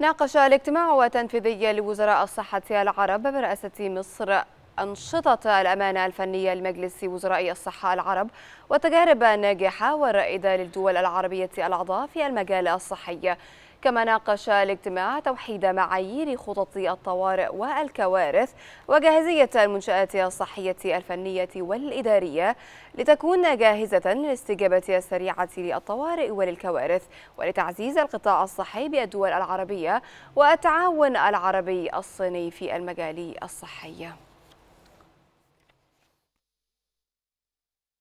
ناقش الاجتماع التنفيذي لوزراء الصحة العرب برئاسة مصر أنشطة الأمانة الفنية لمجلس وزراء الصحة العرب وتجارب ناجحة ورائدة للدول العربية الأعضاء في المجال الصحي كما ناقش الاجتماع توحيد معايير خطط الطوارئ والكوارث وجاهزية المنشآت الصحية الفنية والإدارية لتكون جاهزة للاستجابة السريعة للطوارئ وللكوارث ولتعزيز القطاع الصحي بالدول العربية والتعاون العربي الصيني في المجال الصحي